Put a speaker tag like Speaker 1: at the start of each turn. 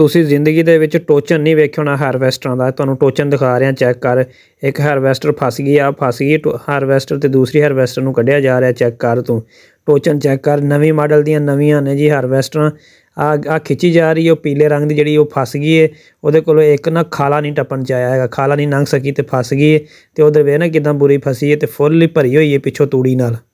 Speaker 1: ਤੁਸੀਂ ਜ਼ਿੰਦਗੀ ਦੇ ਵਿੱਚ ਟੋਚਨ ਨਹੀਂ ਵੇਖਿਆ ਹਾਰਵੈਸਟਰਾਂ ਦਾ ਤੁਹਾਨੂੰ ਟੋਚਨ ਦਿਖਾ ਰਿਹਾ ਚੈੱਕ ਕਰ ਇੱਕ ਹਾਰਵੈਸਟਰ ਫਸ ਗਈ ਆ ਫਸ ਗਈ ਹਾਰਵੈਸਟਰ ਤੇ ਦੂਸਰੀ ਹਾਰਵੈਸਟਰ ਨੂੰ ਕੱਢਿਆ ਜਾ ਰਿਹਾ ਚੈੱਕ ਕਰ ਤੂੰ ਟੋਚਨ ਚੈੱਕ ਕਰ ਨਵੀਂ ਮਾਡਲ ਦੀਆਂ ਨਵੀਆਂ ਨੇ ਜੀ ਹਾਰਵੈਸਟਰਾਂ ਆ ਆ ਖਿੱਚੀ ਜਾ ਰਹੀ ਉਹ ਪੀਲੇ ਰੰਗ ਦੀ ਜਿਹੜੀ ਉਹ ਫਸ ਗਈ ਏ ਉਹਦੇ ਕੋਲੋਂ ਇੱਕ ਨਾ ਖਾਲਾ ਨਹੀਂ ਟੱਪਣ ਚ ਆਇਆ ਹੈਗਾ ਖਾਲਾ ਨਹੀਂ ਨੰਗ ਸਕੀ ਤੇ ਫਸ ਗਈ ਤੇ ਉਹਦੇ ਵੇ ਨਾ ਕਿਦਾਂ ਬੁਰੀ ਫਸੀ ਏ ਤੇ ਫੁੱਲ ਹੀ ਭਰੀ ਹੋਈ ਏ ਪਿੱਛੋਂ ਤੂੜੀ ਨਾਲ